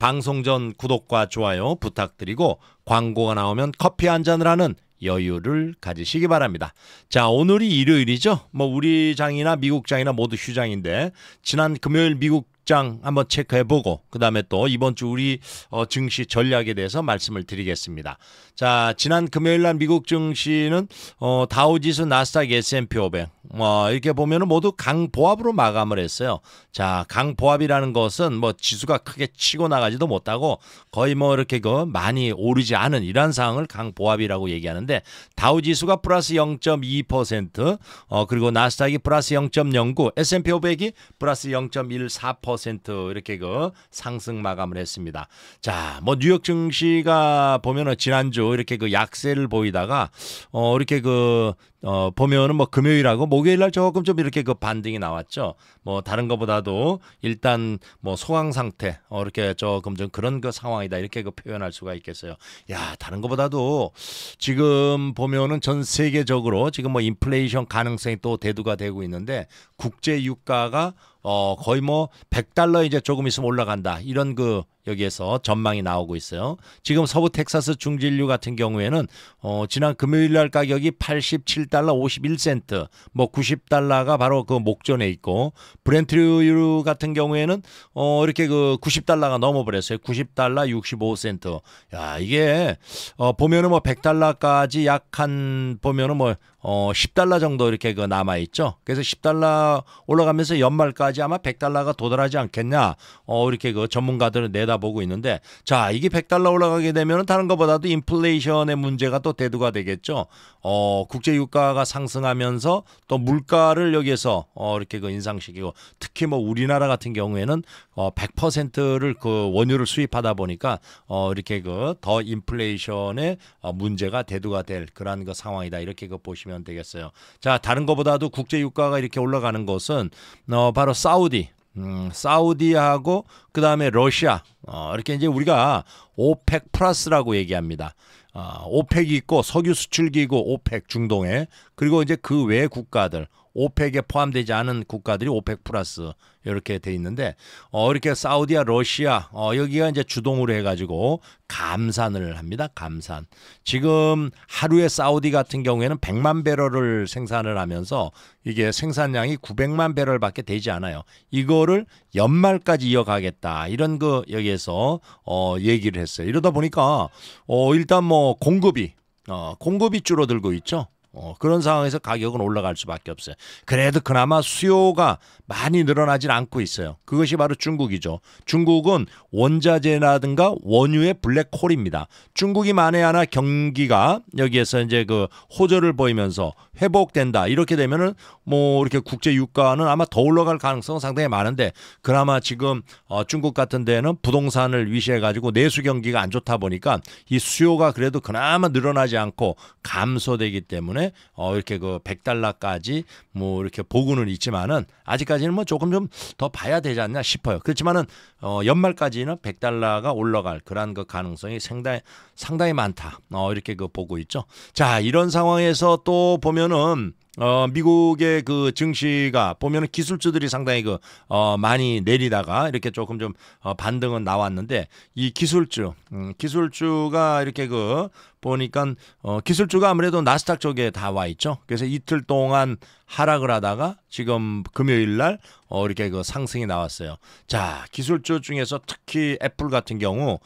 방송 전 구독과 좋아요 부탁드리고 광고가 나오면 커피 한 잔을 하는 여유를 가지시기 바랍니다. 자, 오늘이 일요일이죠. 뭐 우리 장이나 미국 장이나 모두 휴장인데 지난 금요일 미국 시장 한번 체크해보고 그 다음에 또 이번 주 우리 어, 증시 전략에 대해서 말씀을 드리겠습니다. 자 지난 금요일 날 미국 증시는 어, 다우지수, 나스닥, S&P 500 어, 이렇게 보면 모두 강보합으로 마감을 했어요. 자 강보합이라는 것은 뭐 지수가 크게 치고 나가지도 못하고 거의 뭐 이렇게 그 많이 오르지 않은 이러한 상황을 강보합이라고 얘기하는데 다우지수가 플러스 0.2% 어, 그리고 나스닥이 플러스 0.09 S&P 500이 플러스 0.14% 0.4% 이렇게 그 상승 마감을 했습니다. 자, 뭐 뉴욕 증시가 보면은 지난주 이렇게 그 약세를 보이다가 어 이렇게 그 어, 보면은 뭐 금요일하고 목요일날 조금 좀 이렇게 그 반등이 나왔죠. 뭐 다른 것보다도 일단 뭐 소강 상태, 어, 이렇게 조금 좀 그런 그 상황이다. 이렇게 그 표현할 수가 있겠어요. 야, 다른 것보다도 지금 보면은 전 세계적으로 지금 뭐 인플레이션 가능성이 또 대두가 되고 있는데 국제 유가가 어 거의 뭐 100달러 이제 조금 있으면 올라간다 이런 그 여기에서 전망이 나오고 있어요. 지금 서부 텍사스 중진류 같은 경우에는 어, 지난 금요일 날 가격이 87달러 51센트, 뭐 90달러가 바로 그 목전에 있고 브렌트류 같은 경우에는 어, 이렇게 그 90달러가 넘어버렸어요. 90달러 65센트. 야 이게 어, 보면은 뭐 100달러까지 약한 보면은 뭐 어, 10달러 정도 이렇게 그 남아있죠. 그래서 10달러 올라가면서 연말까지 아마 100달러가 도달하지 않겠냐. 어, 이렇게 그 전문가들은 내다 바라보고 있는데 자 이게 100달러 올라가게 되면 다른 것보다도 인플레이션의 문제가 또 대두가 되겠죠. 어 국제 유가가 상승하면서 또 물가를 여기에서 어 이렇게 그 인상시키고 특히 뭐 우리나라 같은 경우에는 어 100%를 그 원유를 수입하다 보니까 어 이렇게 그 더 인플레이션의 어 문제가 대두가 될 그러한 그 상황이다 이렇게 그 보시면 되겠어요. 자 다른 것보다도 국제 유가가 이렇게 올라가는 것은 어 바로 사우디 음, 사우디하고 그 다음에 러시아 어, 이렇게 이제 우리가 오펙 플러스라고 얘기합니다. 어, 오펙이 있고 석유 수출기고 오펙 중동에 그리고 이제 그 외 국가들 오펙에 포함되지 않은 국가들이 오펙 플러스 이렇게 돼 있는데 어 이렇게 사우디아, 러시아 어 여기가 이제 주동으로 해 가지고 감산을 합니다. 감산. 지금 하루에 사우디 같은 경우에는 100만 배럴을 생산을 하면서 이게 생산량이 900만 배럴밖에 되지 않아요. 이거를 연말까지 이어가겠다. 이런 그 여기에서 어 얘기를 했어요. 이러다 보니까 어 일단 뭐 공급이 어 공급이 줄어들고 있죠. 어, 그런 상황에서 가격은 올라갈 수밖에 없어요. 그래도 그나마 수요가 많이 늘어나진 않고 있어요. 그것이 바로 중국이죠. 중국은 원자재라든가 원유의 블랙홀입니다. 중국이 만에 하나 경기가 여기에서 이제 그 호조를 보이면서 회복된다. 이렇게 되면은 뭐 이렇게 국제 유가는 아마 더 올라갈 가능성은 상당히 많은데 그나마 지금 어, 중국 같은 데는 부동산을 위시해 가지고 내수 경기가 안 좋다 보니까 이 수요가 그래도 그나마 늘어나지 않고 감소되기 때문에 어 이렇게 그 100달러까지 뭐 이렇게 보고는 있지만은 아직까지는 뭐 조금 좀 더 봐야 되지 않냐 싶어요. 그렇지만은 어 연말까지는 100달러가 올라갈 그러한 그 가능성이 상당히 상당히 많다. 어 이렇게 그 보고 있죠. 자, 이런 상황에서 또 보면은 어, 미국의 그 증시가 보면은 기술주들이 상당히 그, 어, 많이 내리다가 이렇게 조금 좀, 어, 반등은 나왔는데 이 기술주, 음, 기술주가 이렇게 그 보니까 어, 기술주가 아무래도 나스닥 쪽에 다 와 있죠. 그래서 이틀 동안 하락을 하다가 지금 금요일 날 어, 이렇게 그 상승이 나왔어요. 자, 기술주 중에서 특히 애플 같은 경우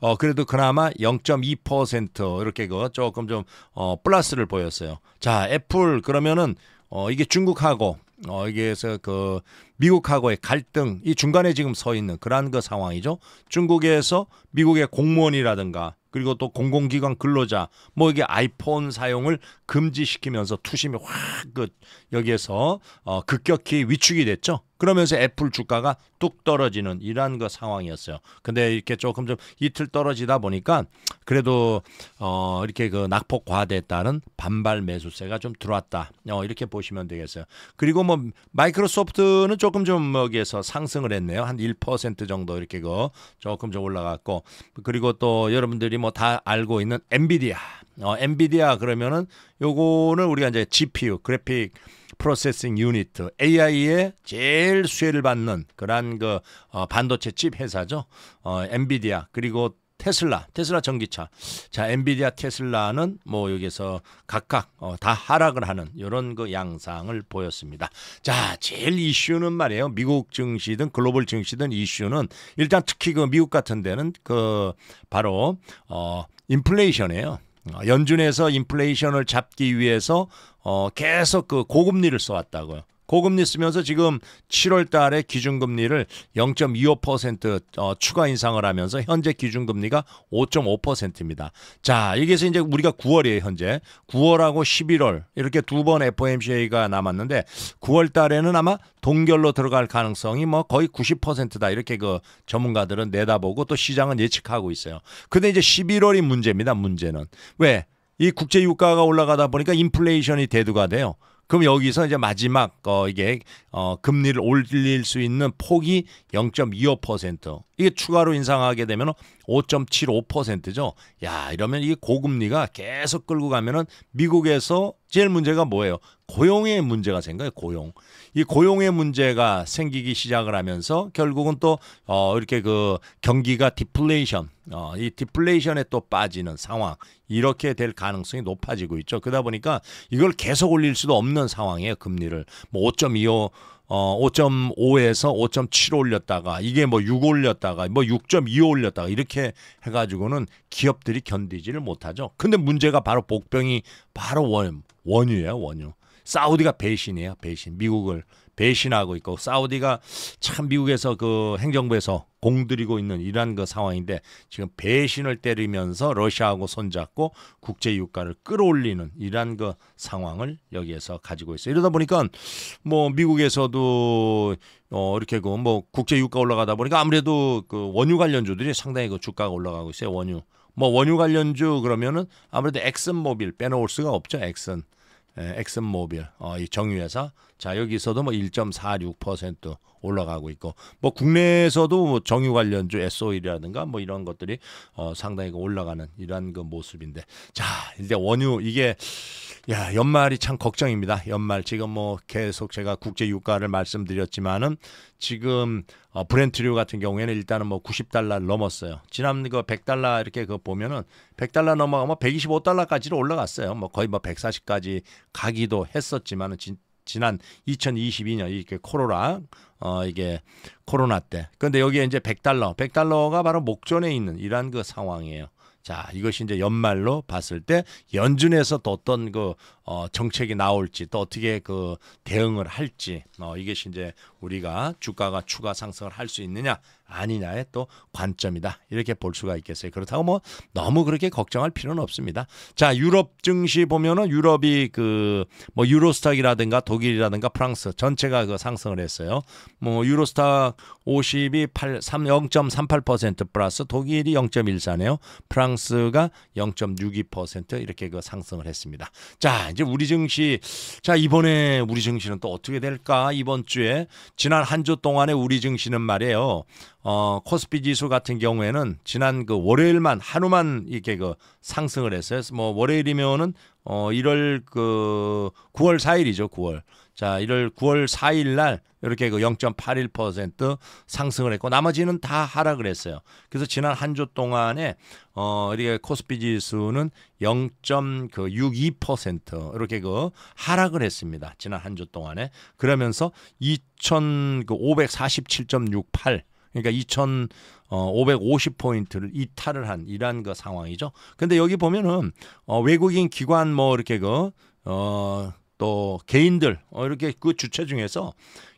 어, 그래도 그나마 0.2% 이렇게 그 조금 좀 어, 플러스를 보였어요. 자, 애플 그러면은 어, 이게 중국하고 어, 이게 그 미국하고의 갈등 이 중간에 지금 서 있는 그러한 그 상황이죠. 중국에서 미국의 공무원이라든가 그리고 또 공공기관 근로자 뭐 이게 아이폰 사용을 금지시키면서 투심이 확 그 여기에서 어 급격히 위축이 됐죠. 그러면서 애플 주가가 뚝 떨어지는 이러한 그 상황이었어요. 근데 이렇게 조금 좀 이틀 떨어지다 보니까 그래도 어 이렇게 그 낙폭 과대에 따른 반발 매수세가 좀 들어왔다. 어 이렇게 보시면 되겠어요. 그리고 뭐 마이크로소프트는 좀 조금 좀 여기에서 상승을 했네요. 한 1% 정도 이렇게 그 조금 좀 올라갔고 그리고 또 여러분들이 뭐 다 알고 있는 엔비디아. 어, 엔비디아 그러면은 요거는 우리가 이제 GPU 그래픽 프로세싱 유닛 AI의 제일 수혜를 받는 그러한 그 어, 반도체 칩 회사죠. 어, 엔비디아 그리고 테슬라, 테슬라 전기차. 자, 엔비디아, 테슬라는 뭐 여기서 각각 어, 다 하락을 하는 이런 그 양상을 보였습니다. 자, 제일 이슈는 말이에요. 미국 증시든 글로벌 증시든 이슈는 일단 특히 그 미국 같은 데는 그 바로 어 인플레이션이에요. 어, 연준에서 인플레이션을 잡기 위해서 어 계속 그 고금리를 써왔다고요. 고금리 쓰면서 지금 7월 달에 기준금리를 0.25% 어, 추가 인상을 하면서 현재 기준금리가 5.5%입니다. 자, 여기서 이제 우리가 9월이에요, 현재. 9월하고 11월 이렇게 두 번 FOMCA가 남았는데 9월 달에는 아마 동결로 들어갈 가능성이 뭐 거의 90%다 이렇게 그 전문가들은 내다보고 또 시장은 예측하고 있어요. 근데 이제 11월이 문제입니다, 문제는. 왜? 이 국제 유가가 올라가다 보니까 인플레이션이 대두가 돼요. 그럼 여기서 이제 마지막 어 이게 어 금리를 올릴 수 있는 폭이 0.25% 이게 추가로 인상하게 되면 5.75%죠. 야, 이러면 이 고금리가 계속 끌고 가면은 미국에서 제일 문제가 뭐예요? 고용의 문제가 생겨요, 고용. 이 고용의 문제가 생기기 시작을 하면서 결국은 또, 어, 이렇게 그 경기가 디플레이션, 어, 이 디플레이션에 또 빠지는 상황, 이렇게 될 가능성이 높아지고 있죠. 그러다 보니까 이걸 계속 올릴 수도 없는 상황이에요, 금리를. 뭐 5.25, 어 5.5에서 5.7 올렸다가 이게 뭐 6 올렸다가 뭐 6.2 올렸다가 이렇게 해가지고는 기업들이 견디지를 못하죠. 근데 문제가 바로 복병이 바로 원 원유예요 원유. 사우디가 배신이에요 배신 미국을 배신하고 있고 사우디가 참 미국에서 그 행정부에서 공들이고 있는 이러한 그 상황인데 지금 배신을 때리면서 러시아하고 손잡고 국제 유가를 끌어올리는 이런그 상황을 여기에서 가지고 있어요. 이러다 보니까 뭐 미국에서도 어 이렇게 그 뭐 국제 유가 올라가다 보니까 아무래도 그 원유 관련주들이 상당히 그 주가가 올라가고 있어요. 원유. 뭐 원유 관련주 그러면은 아무래도 엑슨 모빌 빼놓을 수가 없죠. 엑슨. 예, 엑슨 모빌. 어이 정유회사 자 여기서도 뭐 1.46% 올라가고 있고 뭐 국내에서도 뭐 정유 관련주 SOI라든가 뭐 이런 것들이 어, 상당히 그 올라가는 이런 그 모습인데 자 이제 원유 이게 야 연말이 참 걱정입니다. 연말 지금 뭐 계속 제가 국제 유가를 말씀드렸지만은 지금 어, 브렌트류 같은 경우에는 일단은 뭐 90달러 넘었어요. 지난 그 100달러 이렇게 그 보면은 100달러 넘어가면 125달러까지로 뭐 올라갔어요. 뭐 거의 뭐 140까지 가기도 했었지만은 진, 지난 2022년 이렇게 코로나 어 이게 코로나 때. 근데 여기에 이제 100달러, 100달러가 바로 목전에 있는 이러한 그 상황이에요. 자, 이것이 이제 연말로 봤을 때 연준에서 또 어떤 그 어, 정책이 나올지 또 어떻게 그 대응을 할지 어, 이것이 이제 우리가 주가가 추가 상승을 할 수 있느냐 아니냐의 또 관점이다 이렇게 볼 수가 있겠어요. 그렇다고 뭐 너무 그렇게 걱정할 필요는 없습니다. 자 유럽 증시 보면은 유럽이 그 뭐 유로스탁이라든가 독일이라든가 프랑스 전체가 그 상승을 했어요. 뭐 유로스탁 50이 8, 3, 0.38% 플러스 독일이 0.14네요. 프랑스가 0.62% 이렇게 그 상승을 했습니다. 자 이제 우리 증시 자 이번에 우리 증시는 또 어떻게 될까 이번 주에 지난 한 주 동안에 우리 증시는 말이에요. 어, 코스피 지수 같은 경우에는 지난 그 월요일만 하루만 이렇게 그 상승을 했어요. 뭐 월요일이면은 어 1월 그 9월 4일이죠. 9월. 자, 1월 9월 4일 날 이렇게 그 0.81% 상승을 했고 나머지는 다 하락을 했어요. 그래서 지난 한 주 동안에 어 이렇게 코스피 지수는 0.62% 그 이렇게 그 하락을 했습니다. 지난 한 주 동안에 그러면서 2,547.68 그러니까 2,550포인트를 어, 이탈을 한이러그 상황이죠. 근데 여기 보면은 어 외국인 기관 뭐 이렇게 그 어, 또 개인들 어, 이렇게 그 주체 중에서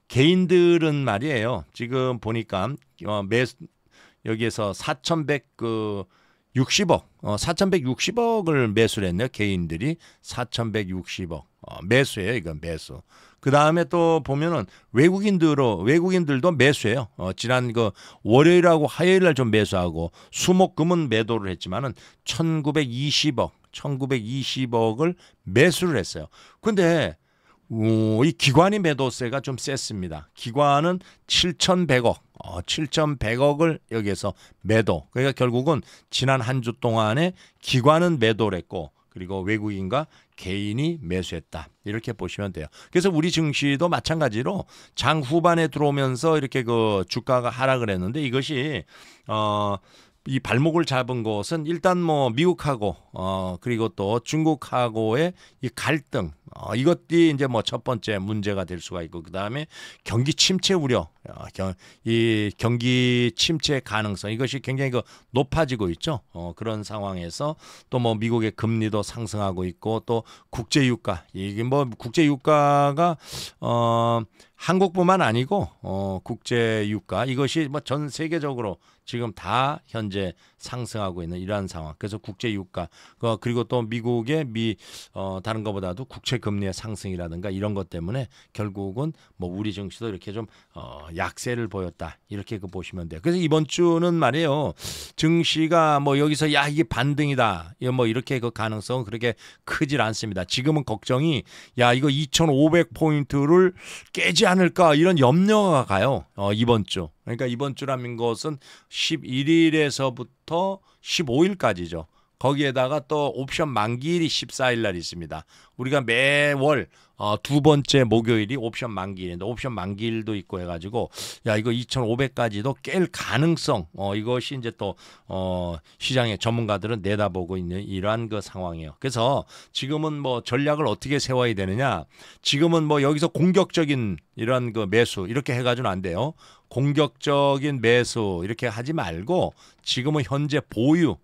개인들은 말이에요. 지금 보니까 어, 매 여기에서 4,100 그 60억, 어, 4,160억을 매수를 했네요. 개인들이 4,160억 어, 매수예요. 이건 매수. 그 다음에 또 보면은 외국인들로 외국인들도 매수해요 어, 지난 그 월요일하고 화요일날 좀 매수하고 수목금은 매도를 했지만은 1,920억 1920억을 매수를 했어요. 근데 오, 이 기관이 매도세가 좀 셌습니다. 기관은 7,100억, 어, 7,100억을 여기에서 매도. 그러니까 결국은 지난 한 주 동안에 기관은 매도를 했고 그리고 외국인과 개인이 매수했다. 이렇게 보시면 돼요. 그래서 우리 증시도 마찬가지로 장 후반에 들어오면서 이렇게 그 주가가 하락을 했는데 이것이 어이 발목을 잡은 것은 일단 뭐 미국하고 어 그리고 또 중국하고의 이 갈등 어 이것이 이제 뭐 첫 번째 문제가 될 수가 있고 그다음에 경기 침체 우려 어, 경, 이 경기 침체 가능성 이것이 굉장히 그 높아지고 있죠. 어 그런 상황에서 또 뭐 미국의 금리도 상승하고 있고 또 국제 유가 이게 뭐 국제 유가가 어 한국뿐만 아니고 어 국제 유가 이것이 뭐 전 세계적으로 지금 다 현재 상승하고 있는 이러한 상황. 그래서 국제 유가 어, 그리고 또 미국의 미 어, 다른 것보다도 국채 금리의 상승이라든가 이런 것 때문에 결국은 뭐 우리 증시도 이렇게 좀 어, 약세를 보였다 이렇게 그 보시면 돼요. 그래서 이번 주는 말이에요 증시가 뭐 여기서 야 이게 반등이다 뭐 이렇게 그 가능성은 그렇게 크질 않습니다. 지금은 걱정이 야 이거 2,500 포인트를 깨지 않을까 이런 염려가 가요 어, 이번 주. 그러니까 이번 주라는 것은 11일에서부터 1 5일 15일까지죠. 거기에다가 또 옵션 만기일이 14일 날 있습니다. 우리가 매월 어, 두 번째 목요일이 옵션 만기일인데 옵션 만기일도 있고 해가지고 야 이거 2,500까지도 깰 가능성 어, 이것이 이제 또 어, 시장의 전문가들은 내다보고 있는 이러한 그 상황이에요. 그래서 지금은 뭐 전략을 어떻게 세워야 되느냐? 지금은 뭐 여기서 공격적인 이러한 그 매수 이렇게 해가지고는 안 돼요. 공격적인 매수 이렇게 하지 말고 지금은 현재 보유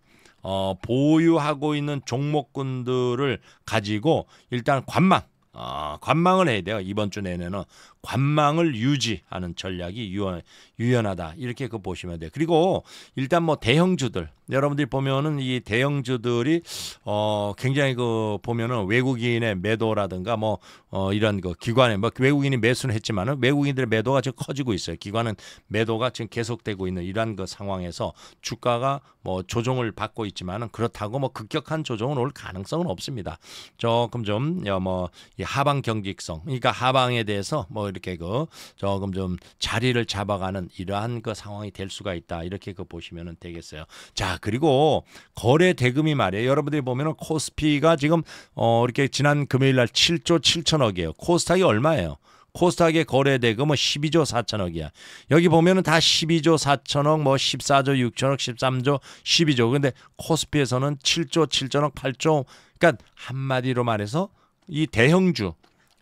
어, 보유하고 있는 종목군들을 가지고 일단 관망 어, 관망을 해야 돼요. 이번 주 내내는 관망을 유지하는 전략이 유연, 유연하다 이렇게 그 보시면 돼요. 그리고 일단 뭐 대형주들 여러분들이 보면은 이 대형주들이 어 굉장히 그 보면은 외국인의 매도라든가 뭐어 이런 그기관에뭐 외국인이 매수는 했지만은 외국인들의 매도가 지금 커지고 있어요. 기관은 매도가 지금 계속되고 있는 이런그 상황에서 주가가 뭐 조정을 받고 있지만은 그렇다고 뭐 급격한 조정은 올 가능성은 없습니다. 조금 좀뭐 어, 하방 경직성 그러니까 하방에 대해서 뭐 이렇게 그 조금 좀 자리를 잡아가는 이러한 그 상황이 될 수가 있다. 이렇게 그 보시면 되겠어요. 자, 그리고 거래 대금이 말이에요. 여러분들이 보면은 코스피가 지금 어 이렇게 지난 금요일 날 7조 7천억이에요. 코스닥이 얼마예요? 코스닥의 거래 대금은 12조 4천억이야. 여기 보면은 다 12조 4천억, 뭐 14조 6천억, 13조 12조. 근데 코스피에서는 7조 7천억, 8조. 그러니까 한마디로 말해서 이 대형주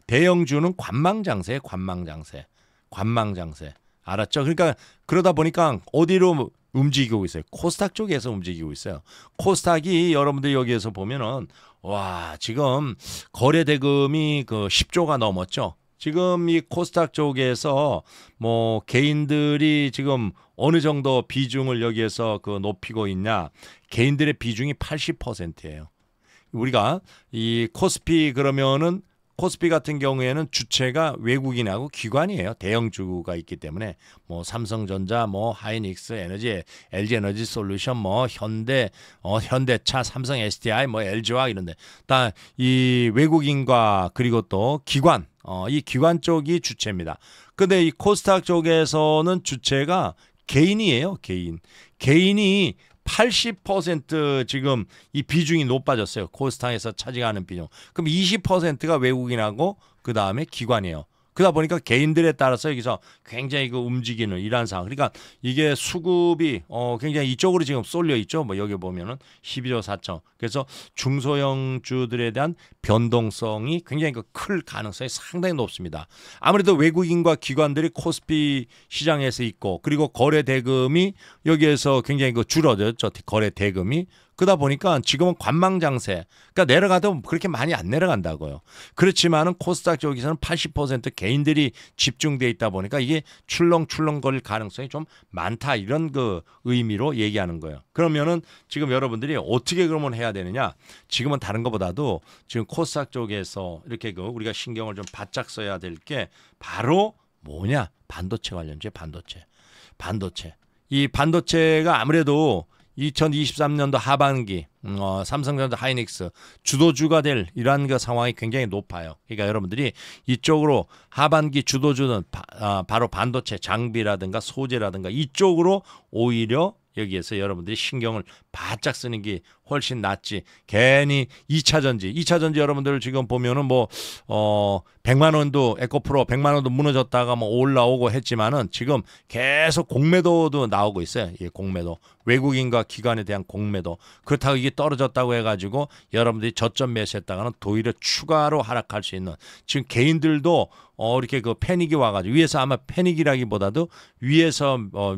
대형주는 관망장세, 관망장세, 관망장세. 알았죠? 그러니까 그러다 보니까 어디로 움직이고 있어요. 코스닥 쪽에서 움직이고 있어요. 코스닥이 여러분들 여기에서 보면은 와 지금 거래 대금이 그 10조가 넘었죠. 지금 이 코스닥 쪽에서 뭐 개인들이 지금 어느 정도 비중을 여기에서 그 높이고 있냐? 개인들의 비중이 80%예요. 우리가 이 코스피 그러면은 코스피 같은 경우에는 주체가 외국인하고 기관이에요. 대형주가 있기 때문에 뭐 삼성전자, 뭐 하이닉스 에너지, LG 에너지 솔루션, 뭐 현대, 어 현대차, 삼성 SDI, 뭐 LG화 이런데 다이 외국인과 그리고 또 기관 어, 이 기관 쪽이 주체입니다. 근데 이 코스닥 쪽에서는 주체가 개인이에요, 개인. 개인이 80% 지금 이 비중이 높아졌어요. 코스탕에서 차지하는 비중. 그럼 20%가 외국인하고 그 다음에 기관이에요. 그러다 보니까 개인들에 따라서 여기서 굉장히 그 움직이는 이러한 상황. 그러니까 이게 수급이 어 굉장히 이쪽으로 지금 쏠려 있죠. 뭐 여기 보면은 12조 4천. 그래서 중소형주들에 대한 변동성이 굉장히 그 클 가능성이 상당히 높습니다. 아무래도 외국인과 기관들이 코스피 시장에서 있고 그리고 거래 대금이 여기에서 굉장히 그 줄어들었죠. 거래 대금이 그러다 보니까 지금은 관망 장세. 그러니까 내려가도 그렇게 많이 안 내려간다고요. 그렇지만은 코스닥 쪽에서는 80% 개인들이 집중돼 있다 보니까 이게 출렁출렁거릴 가능성이 좀 많다 이런 그 의미로 얘기하는 거예요. 그러면은 지금 여러분들이 어떻게 그러면 해야 되느냐? 지금은 다른 것보다도 지금 코스닥 쪽에서 이렇게 그 우리가 신경을 좀 바짝 써야 될 게 바로 뭐냐? 반도체 관련제 반도체. 반도체. 이 반도체가 아무래도 2023년도 하반기 음, 어, 삼성전자 하이닉스 주도주가 될 이러한 그 상황이 굉장히 높아요. 그러니까 여러분들이 이쪽으로 하반기 주도주는 바, 아, 바로 반도체 장비라든가 소재라든가 이쪽으로 오히려 여기에서 여러분들이 신경을 바짝 쓰는 게 훨씬 낫지. 괜히 2차 전지, 2차 전지 여러분들 지금 보면은 뭐, 어, 100만 원도 에코프로 100만 원도 무너졌다가 뭐 올라오고 했지만은 지금 계속 공매도도 나오고 있어요. 예, 공매도. 외국인과 기관에 대한 공매도. 그렇다고 이게 떨어졌다고 해가지고 여러분들이 저점 매수했다가는 도리어 추가로 하락할 수 있는 지금 개인들도 어, 이렇게 그 패닉이 와가지고 위에서 아마 패닉이라기보다도 위에서 어,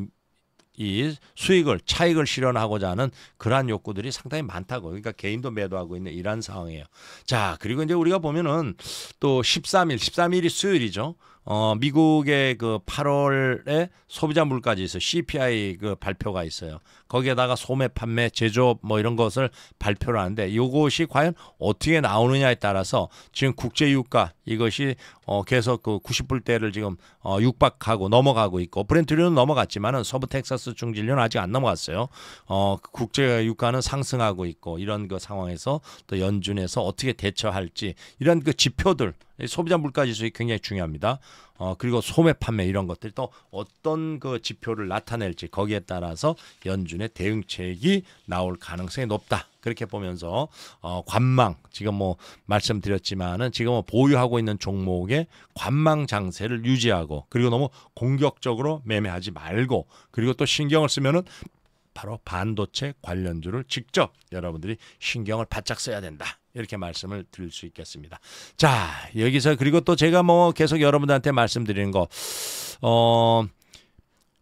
이 수익을 차익을 실현하고자 하는 그러한 욕구들이 상당히 많다고 그러니까 개인도 매도하고 있는 이러한 상황이에요. 자 그리고 이제 우리가 보면은 또 13일 13일이 수요일이죠. 어 미국의 그 8월에 소비자 물가지수 CPI 그 발표가 있어요. 거기에다가 소매 판매, 제조업 뭐 이런 것을 발표를 하는데 이것이 과연 어떻게 나오느냐에 따라서 지금 국제 유가 이것이 어 계속 그 90불대를 지금 어 육박하고 넘어가고 있고 브렌트류는 넘어갔지만은 서부 텍사스 중진료는 아직 안 넘어갔어요. 어 그 국제 유가는 상승하고 있고 이런 그 상황에서 또 연준에서 어떻게 대처할지 이런 그 지표들 소비자 물가 지수이 굉장히 중요합니다. 어, 그리고 소매 판매 이런 것들이 또 어떤 그 지표를 나타낼지 거기에 따라서 연준의 대응책이 나올 가능성이 높다. 그렇게 보면서 어, 관망 지금 뭐 말씀드렸지만은 지금 뭐 보유하고 있는 종목의 관망 장세를 유지하고 그리고 너무 공격적으로 매매하지 말고 그리고 또 신경을 쓰면은 바로 반도체 관련주를 직접 여러분들이 신경을 바짝 써야 된다. 이렇게 말씀을 드릴 수 있겠습니다. 자, 여기서 그리고 또 제가 뭐 계속 여러분들한테 말씀드리는 거, 어,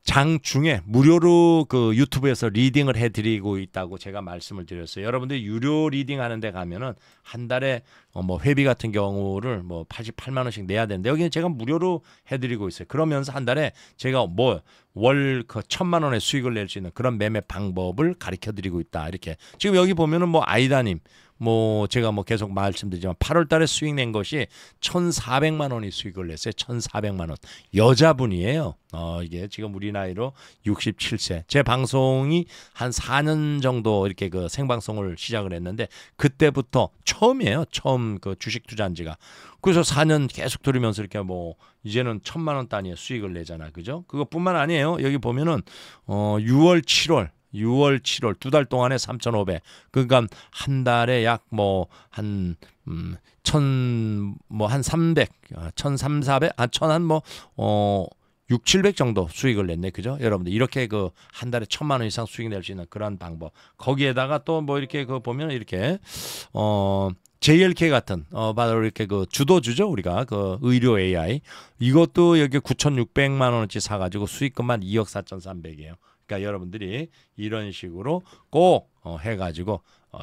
장중에 무료로 그 유튜브에서 리딩을 해드리고 있다고 제가 말씀을 드렸어요. 여러분들 유료 리딩 하는데 가면은 한 달에 어뭐 회비 같은 경우를 뭐 88만 원씩 내야 되는데 여기는 제가 무료로 해드리고 있어요. 그러면서 한 달에 제가 뭐 월 그 천만 원의 수익을 낼 수 있는 그런 매매 방법을 가르쳐 드리고 있다. 이렇게 지금 여기 보면은 뭐 아이다님 뭐 제가 뭐 계속 말씀드리지만 8월 달에 수익 낸 것이 1,400만 원이 수익을 냈어요. 1,400만 원. 여자분이에요. 어 이게 지금 우리 나이로 67세. 제 방송이 한 4년 정도 이렇게 그 생방송을 시작을 했는데 그때부터 처음이에요. 처음 그 주식 투자한 지가. 그래서 4년 계속 들으면서 이렇게 뭐 이제는 천만 원 단위의 수익을 내잖아. 그죠? 그것뿐만 아니에요. 여기 보면은 어 6월, 7월 6월, 7월 두 달 동안에 3,500. 그러니까 한 달에 약 뭐 한 음, 천뭐한 300, 1,300, 400, 아, 천한 아, 뭐 어, 6, 700 정도 수익을 냈네. 그죠? 여러분들 이렇게 그 한 달에 천만 원 이상 수익 낼 수 있는 그런 방법. 거기에다가 또 뭐 이렇게 그 보면 이렇게 어 JLK 같은 어 바로 이렇게 그 주도주죠 우리가 그 의료 AI 이것도 여기 9,600만 원어치 사가지고 수익금만 2억 4,300이에요. 그러니까 여러분들이 이런 식으로 꼭 어, 해가지고 어,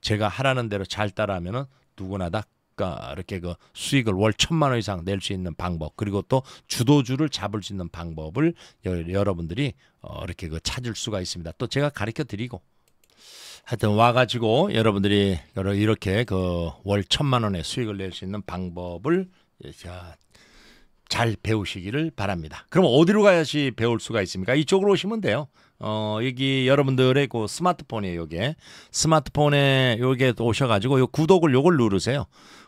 제가 하라는 대로 잘 따라하면은 누구나 다 그, 이렇게 그 수익을 월 천만 원 이상 낼 수 있는 방법 그리고 또 주도주를 잡을 수 있는 방법을 여, 러분들이 어, 이렇게 그 찾을 수가 있습니다. 또 제가 가르쳐 드리고 하여튼 와가지고 여러분들이 이렇게 그 월 천만 원의 수익을 낼 수 있는 방법을 잘 배우시기를 바랍니다. 그럼 어디로 가야지 배울 수가 있습니까? 이쪽으로 오시면 돼요. 어, 여기 여러분들의 그스마트폰에요요 스마트폰에 요게 오셔가지고 요 구독을 요걸 누르세요.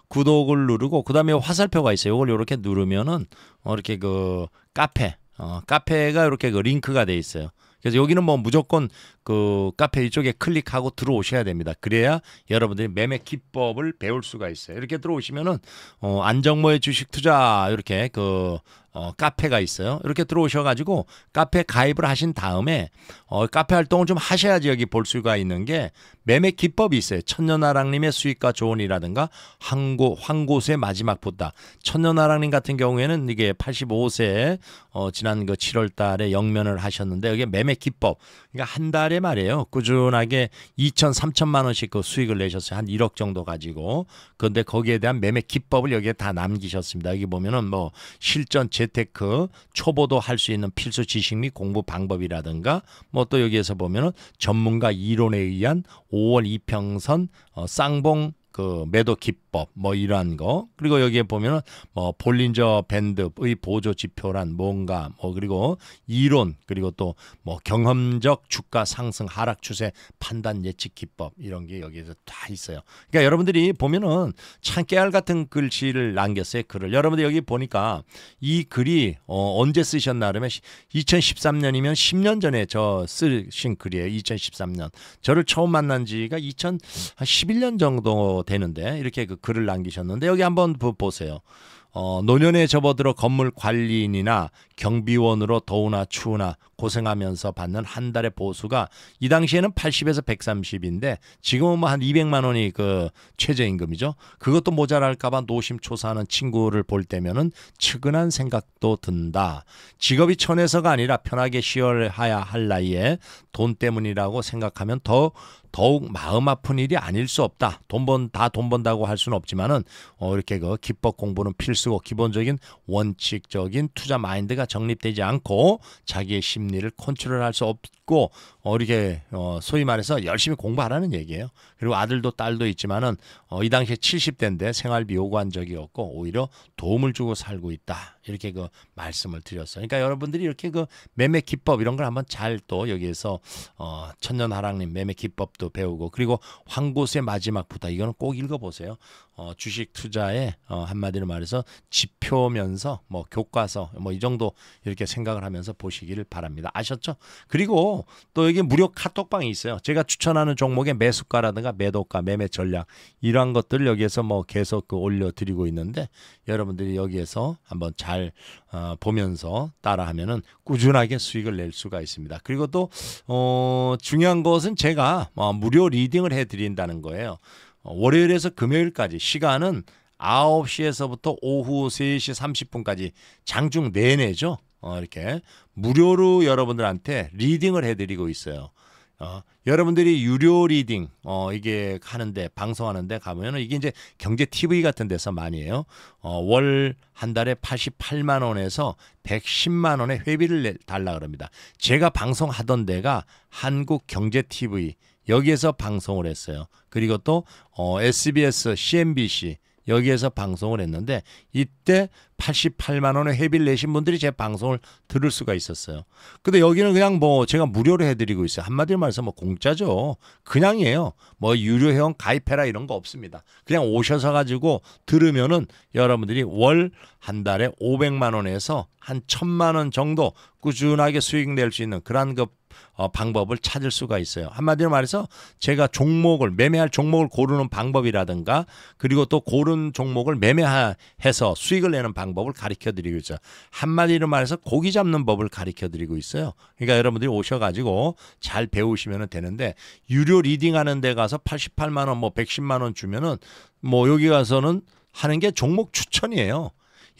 구독을 누르고, 그 다음에 화살표가 있어요. 이걸이렇게 누르면은, 어, 이렇게 그 카페, 어, 카페가 이렇게 그 링크가 돼 있어요. 그래서 여기는 뭐 무조건 그 카페 이쪽에 클릭하고 들어오셔야 됩니다. 그래야 여러분들이 매매 기법을 배울 수가 있어요. 이렇게 들어오시면은 어 안정모의 주식 투자 이렇게 그 어, 카페가 있어요. 이렇게 들어오셔가지고 카페 가입을 하신 다음에 어, 카페 활동을 좀 하셔야지 여기 볼 수가 있는 게 매매 기법이 있어요. 천년아랑님의 수익과 조언이라든가 황고, 황고수의 마지막 보다. 천년아랑님 같은 경우에는 이게 85세 어, 지난 그 7월 달에 영면을 하셨는데 여기 매매 기법. 그러니까 한 달에 말이에요. 꾸준하게 2천, 3천만 원씩 그 수익을 내셨어요. 한 1억 정도 가지고. 그런데 거기에 대한 매매 기법을 여기에 다 남기셨습니다. 여기 보면은 뭐 실전 제 재테크 초보도 할 수 있는 필수 지식 및 공부 방법이라든가 뭐 또 여기에서 보면은 전문가 이론에 의한 5월 2평선 어, 쌍봉 그 매도 기법 뭐 이러한 거 그리고 여기에 보면은 뭐 볼린저 밴드의 보조 지표란 뭔가 뭐 그리고 이론 그리고 또 뭐 경험적 주가 상승 하락 추세 판단 예측 기법 이런 게 여기에서 다 있어요. 그러니까 여러분들이 보면은 참 깨알 같은 글씨를 남겼어요 글을 여러분들 여기 보니까 이 글이 어 언제 쓰셨나 그러면 2013년이면 10년 전에 저 쓰신 글이에요. 2013년 저를 처음 만난 지가 2011년 정도 되는데 이렇게 그 글을 남기셨는데 여기 한번 보세요. 어, 노년에 접어들어 건물 관리인이나 경비원으로 더우나 추우나 고생하면서 받는 한 달의 보수가 이 당시에는 80에서 130인데 지금은 뭐한 200만 원이 그 최저임금이죠. 그것도 모자랄까봐 노심초사하는 친구를 볼 때면은 측은한 생각도 든다. 직업이 천해서가 아니라 편하게 쉬어야 할 나이에 돈 때문이라고 생각하면 더 더욱 마음 아픈 일이 아닐 수 없다. 돈번다돈 번다고 할 수는 없지만은 어 이렇게 그 기법 공부는 필수고 기본적인 원칙적인 투자 마인드가 정립되지 않고 자기의 심리 심리를 컨트롤할 수 없고 어리게 어 소위 말해서 열심히 공부하라는 얘기예요. 그리고 아들도 딸도 있지만은 어이 당시에 70대인데 생활비 요구한 적이 없고 오히려 도움을 주고 살고 있다. 이렇게 그 말씀을 드렸어요. 그러니까 여러분들이 이렇게 그 매매 기법 이런 걸 한번 잘 또 여기에서 어 천년하랑님 매매 기법도 배우고 그리고 황고수의 마지막 부다 이거는 꼭 읽어보세요. 어 주식 투자에 어 한마디로 말해서 지표면서 뭐 교과서 뭐 이 정도 이렇게 생각을 하면서 보시기를 바랍니다. 아셨죠? 그리고 또 저에게 무료 카톡방이 있어요. 제가 추천하는 종목의 매수가라든가 매도가, 매매 전략 이러한 것들 여기에서 뭐 계속 그 올려드리고 있는데 여러분들이 여기에서 한번 잘 어, 보면서 따라하면은 꾸준하게 수익을 낼 수가 있습니다. 그리고 또 어, 중요한 것은 제가 어, 무료 리딩을 해드린다는 거예요. 어, 월요일에서 금요일까지 시간은 9시에서부터 오후 3시 30분까지 장중 내내죠. 어, 이렇게 무료로 여러분들한테 리딩을 해드리고 있어요. 어, 여러분들이 유료 리딩 어, 이게 가는데 방송하는데 가면은 이게 이제 경제 TV 같은 데서 많이 해요. 어, 월한 달에 88만 원에서 110만 원의 회비를 내, 달라 그럽니다. 제가 방송하던 데가 한국 경제 TV 여기에서 방송을 했어요. 그리고 또 어, SBS, CNBC 여기에서 방송을 했는데 이때 88만 원의 회비를 내신 분들이 제 방송을 들을 수가 있었어요. 근데 여기는 그냥 뭐 제가 무료로 해드리고 있어요. 한마디로 말해서 뭐 공짜죠. 그냥이에요. 뭐 유료 회원 가입해라 이런 거 없습니다. 그냥 오셔서 가지고 들으면은 여러분들이 월 한 달에 500만 원에서 한1 천만 원 정도 꾸준하게 수익 낼 수 있는 그러한 그 어, 방법을 찾을 수가 있어요. 한마디로 말해서 제가 종목을 매매할 종목을 고르는 방법이라든가 그리고 또 고른 종목을 매매해서 수익을 내는 방법을 가르쳐 드리고 있어요. 한마디로 말해서 고기 잡는 법을 가르쳐 드리고 있어요. 그러니까 여러분들이 오셔 가지고 잘 배우시면 되는데 유료 리딩 하는 데 가서 88만 원 뭐 110만 원 주면은 뭐 여기 가서는 하는 게 종목 추천이에요.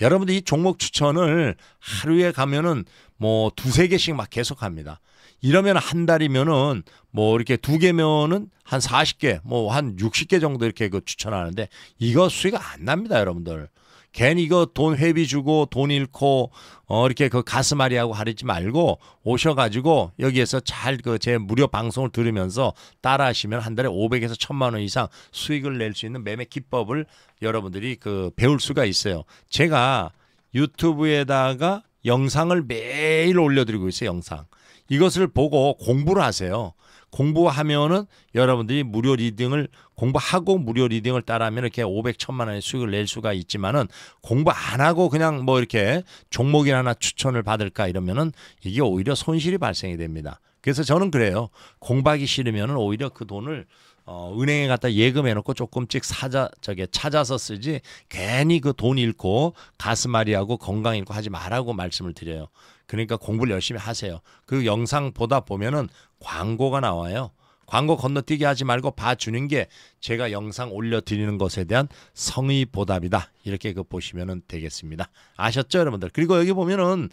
여러분들 이 종목 추천을 하루에 가면은 뭐 두세 개씩 막 계속 합니다. 이러면 한 달이면은 뭐 이렇게 두 개면은 한 40개, 뭐 한 60개 정도 이렇게 그 추천하는데 이거 수익 안 납니다, 여러분들. 괜히 이거 돈 회비 주고 돈 잃고 어 이렇게 그 가슴앓이하고 하리지 말고 오셔가지고 여기에서 잘 그 제 무료 방송을 들으면서 따라하시면 한 달에 500에서 1000만 원 이상 수익을 낼 수 있는 매매 기법을 여러분들이 그 배울 수가 있어요. 제가 유튜브에다가 영상을 매일 올려드리고 있어요. 영상. 이것을 보고 공부를 하세요. 공부하면은 여러분들이 무료 리딩을 공부하고 무료 리딩을 따라하면 이렇게 500, 1000만 원의 수익을 낼 수가 있지만은 공부 안 하고 그냥 뭐 이렇게 종목이나 하나 추천을 받을까 이러면은 이게 오히려 손실이 발생이 됩니다. 그래서 저는 그래요. 공부하기 싫으면은 오히려 그 돈을 어, 은행에 갖다 예금해놓고 조금씩 사자 저게 찾아서 쓰지 괜히 그 돈 잃고 가슴앓이하고 건강 잃고 하지 말라고 말씀을 드려요. 그러니까 공부를 열심히 하세요. 그 영상 보다 보면은 광고가 나와요. 광고 건너뛰기 하지 말고 봐주는 게 제가 영상 올려드리는 것에 대한 성의 보답이다. 이렇게 그 보시면 되겠습니다. 아셨죠 여러분들? 그리고 여기 보면은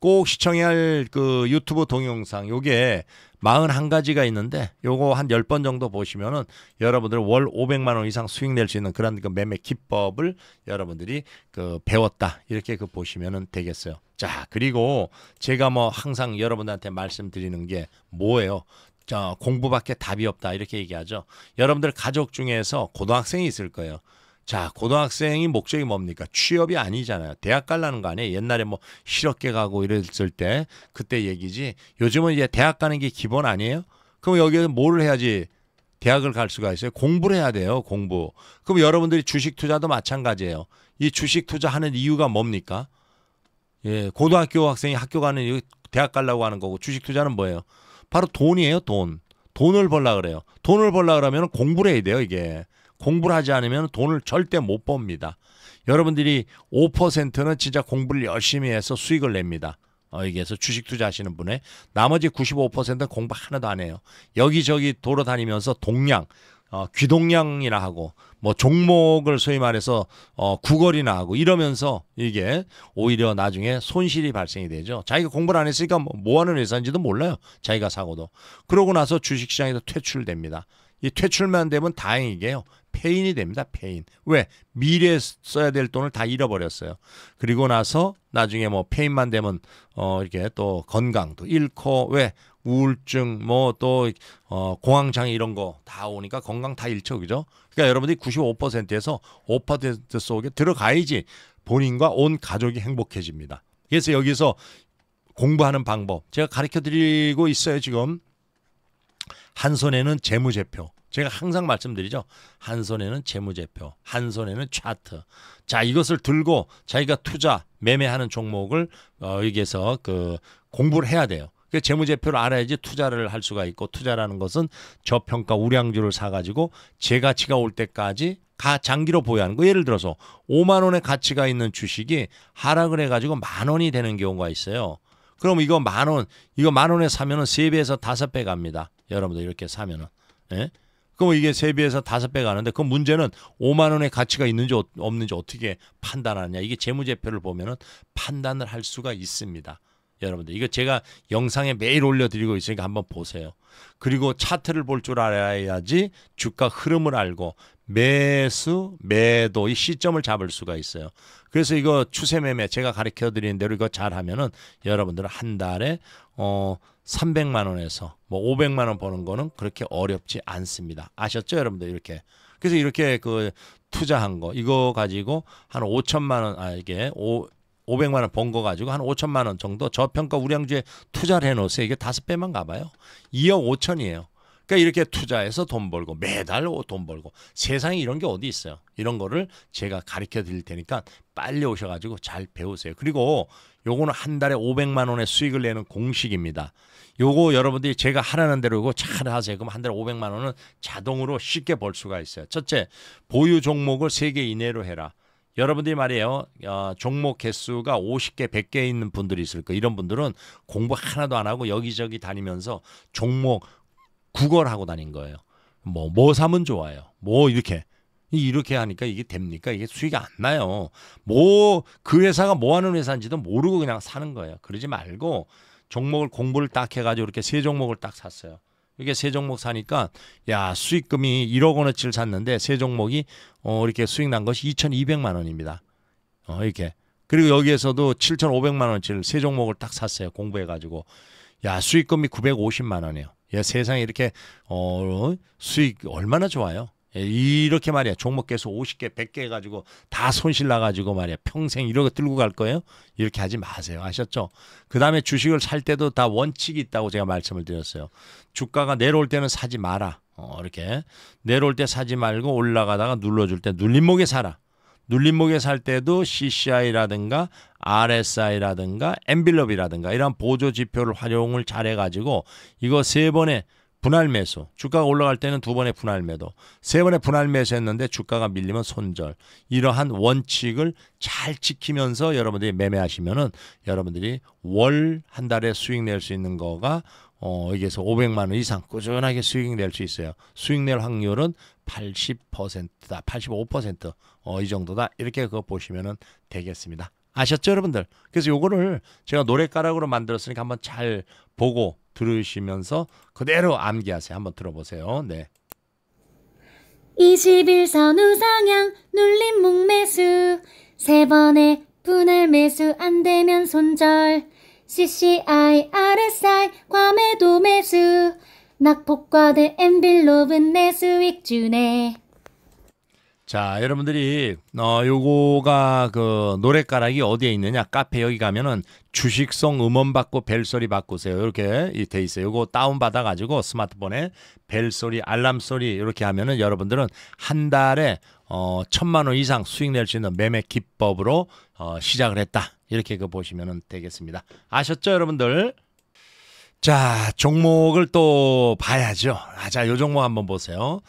꼭 시청해야 할 그 유튜브 동영상 요게 41가지가 있는데 요거 한 10번 정도 보시면은 여러분들 월 500만 원 이상 수익 낼 수 있는 그런 그 매매 기법을 여러분들이 그 배웠다. 이렇게 그보시면 되겠어요. 자, 그리고 제가 뭐 항상 여러분들한테 말씀드리는 게 뭐예요? 어, 공부밖에 답이 없다 이렇게 얘기하죠. 여러분들 가족 중에서 고등학생이 있을 거예요. 자, 고등학생이 목적이 뭡니까? 취업이 아니잖아요. 대학 가려는 거 아니에요. 옛날에 뭐 실업계 가고 이랬을 때 그때 얘기지. 요즘은 이제 대학 가는 게 기본 아니에요? 그럼 여기에서 뭐를 해야지 대학을 갈 수가 있어요? 공부를 해야 돼요. 공부. 그럼 여러분들이 주식 투자도 마찬가지예요. 이 주식 투자하는 이유가 뭡니까? 예, 고등학교 학생이 학교 가는 이유 대학 가려고 하는 거고 주식 투자는 뭐예요? 바로 돈이에요 돈 돈을 벌라 그래요 돈을 벌라 그러면 공부를 해야 돼요 이게 공부를 하지 않으면 돈을 절대 못 법니다 여러분들이 5%는 진짜 공부를 열심히 해서 수익을 냅니다 어, 여기에서 주식 투자하시는 분의 나머지 95%는 공부 하나도 안 해요 여기저기 돌아다니면서 동양 어, 귀동냥이라 하고 뭐 종목을 소위 말해서 어 구걸이나 하고 이러면서 이게 오히려 나중에 손실이 발생이 되죠. 자기가 공부를 안 했으니까 뭐, 뭐 하는 회사인지도 몰라요. 자기가 사고도. 그러고 나서 주식시장에서 퇴출됩니다. 이 퇴출만 되면 다행이게요. 페인이 됩니다. 폐인 왜? 미래에 써야 될 돈을 다 잃어버렸어요. 그리고 나서 나중에 뭐 페인만 되면 어 이렇게 또 건강도 잃고 왜 우울증, 뭐또 어, 공황장애 이런 거 다 오니까 건강 다 일척이죠. 그러니까 여러분들이 95%에서 5% 속에 들어가야지 본인과 온 가족이 행복해집니다. 그래서 여기서 공부하는 방법 제가 가르쳐 드리고 있어요 지금 한 손에는 재무제표 제가 항상 말씀드리죠 한 손에는 재무제표 한 손에는 차트 자 이것을 들고 자기가 투자 매매하는 종목을 어, 여기에서 그 공부를 해야 돼요 그 재무제표를 알아야지 투자를 할 수가 있고 투자라는 것은 저평가 우량주를 사가지고 제 가치가 올 때까지 가 장기로 보유하는 하는 거 예를 들어서 5만 원의 가치가 있는 주식이 하락을 해가지고 만 원이 되는 경우가 있어요. 그럼 이거 만 원, 이거 만 원에 사면은 세배에서 다섯 배 갑니다. 여러분들 이렇게 사면은. 예? 그럼 이게 세배에서 다섯 배 가는데 그 문제는 5만 원의 가치가 있는지 없는지 어떻게 판단하느냐. 이게 재무제표를 보면은 판단을 할 수가 있습니다. 여러분들 이거 제가 영상에 매일 올려드리고 있으니까 한번 보세요. 그리고 차트를 볼 줄 알아야지 주가 흐름을 알고 매수 매도 이 시점을 잡을 수가 있어요. 그래서 이거 추세 매매 제가 가르쳐 드리는 대로 이거 잘하면은 여러분들은 한 달에 어 300만 원에서 뭐 500만 원 버는 거는 그렇게 어렵지 않습니다. 아셨죠, 여러분들 이렇게. 그래서 이렇게 그 투자한 거 이거 가지고 한 5천만 원아 이게 5 500만 원 번거 가지고 한 5천만 원 정도 저평가 우량주에 투자를 해놓으세요. 이게 다섯 배만 가봐요. 2억 5천이에요. 그러니까 이렇게 투자해서 돈 벌고 매달 돈 벌고 세상에 이런 게 어디 있어요. 이런 거를 제가 가르쳐 드릴 테니까 빨리 오셔가지고 잘 배우세요. 그리고 요거는 한 달에 500만 원의 수익을 내는 공식입니다. 요거 여러분들이 제가 하라는 대로 이거 잘 하세요. 그럼 한 달에 500만 원은 자동으로 쉽게 벌 수가 있어요. 첫째, 보유 종목을 세 개 이내로 해라. 여러분들이 말이에요. 어, 종목 개수가 50개, 100개 있는 분들이 있을 거예요. 이런 분들은 공부 하나도 안 하고 여기저기 다니면서 종목 구걸 하고 다닌 거예요. 뭐, 뭐 사면 좋아요. 뭐 이렇게. 이렇게 하니까 이게 됩니까? 이게 수익이 안 나요. 뭐, 그 회사가 뭐 하는 회사인지도 모르고 그냥 사는 거예요. 그러지 말고 종목을 공부를 딱 해가지고 이렇게 세 종목을 딱 샀어요. 이게 세 종목 사니까 야 수익금이 1억 원어치를 샀는데 세 종목이 어 이렇게 수익 난 것이 2,200만 원입니다. 어 이렇게 그리고 여기에서도 7,500만 원치를 세 종목을 딱 샀어요. 공부해 가지고 야 수익금이 950만 원이에요. 야 세상에 이렇게 어 수익 얼마나 좋아요. 예, 이렇게 말이야 종목 계속 50개 100개 해가지고 다 손실 나가지고 말이야 평생 이러고 들고 갈 거예요 이렇게 하지 마세요 아셨죠 그 다음에 주식을 살 때도 다 원칙이 있다고 제가 말씀을 드렸어요 주가가 내려올 때는 사지 마라 어, 이렇게 내려올 때 사지 말고 올라가다가 눌러줄 때 눌림목에 사라 눌림목에 살 때도 CCI라든가 RSI라든가 엠빌럽이라든가 이런 보조 지표를 활용을 잘해가지고 이거 세 번에 분할 매수. 주가가 올라갈 때는 두 번의 분할 매도, 세 번의 분할 매수했는데 주가가 밀리면 손절. 이러한 원칙을 잘 지키면서 여러분들이 매매하시면은 여러분들이 월 한 달에 수익 낼 수 있는 거가 어, 여기에서 500만 원 이상 꾸준하게 수익 낼 수 있어요. 수익 낼 확률은 80%다, 85%, 어, 이 정도다. 이렇게 그거 보시면은 되겠습니다. 아셨죠, 여러분들? 그래서 요거를 제가 노래가락으로 만들었으니까 한번 잘 보고 들으시면서 그대로 암기하세요. 한번 들어보세요. 네. 21선 우상향 눌림 목매수 세 번의 분할 매수 안 되면 손절 CCI, RSI, 과매도 매수 낙폭과대 엠빌로브내 네 수익 주네 자, 여러분들이 어 요거가 그 노래가락이 어디에 있느냐? 카페 여기 가면은 주식성 음원 받고 벨소리 바꾸세요. 이렇게 돼 있어요. 요거 다운 받아 가지고 스마트폰에 벨소리, 알람 소리 이렇게 하면은 여러분들은 한 달에 어 천만 원 이상 수익 낼 수 있는 매매 기법으로 어 시작을 했다. 이렇게 그 보시면은 되겠습니다. 아셨죠, 여러분들? 자, 종목을 또 봐야죠. 아, 자, 요 종목 한번 보세요.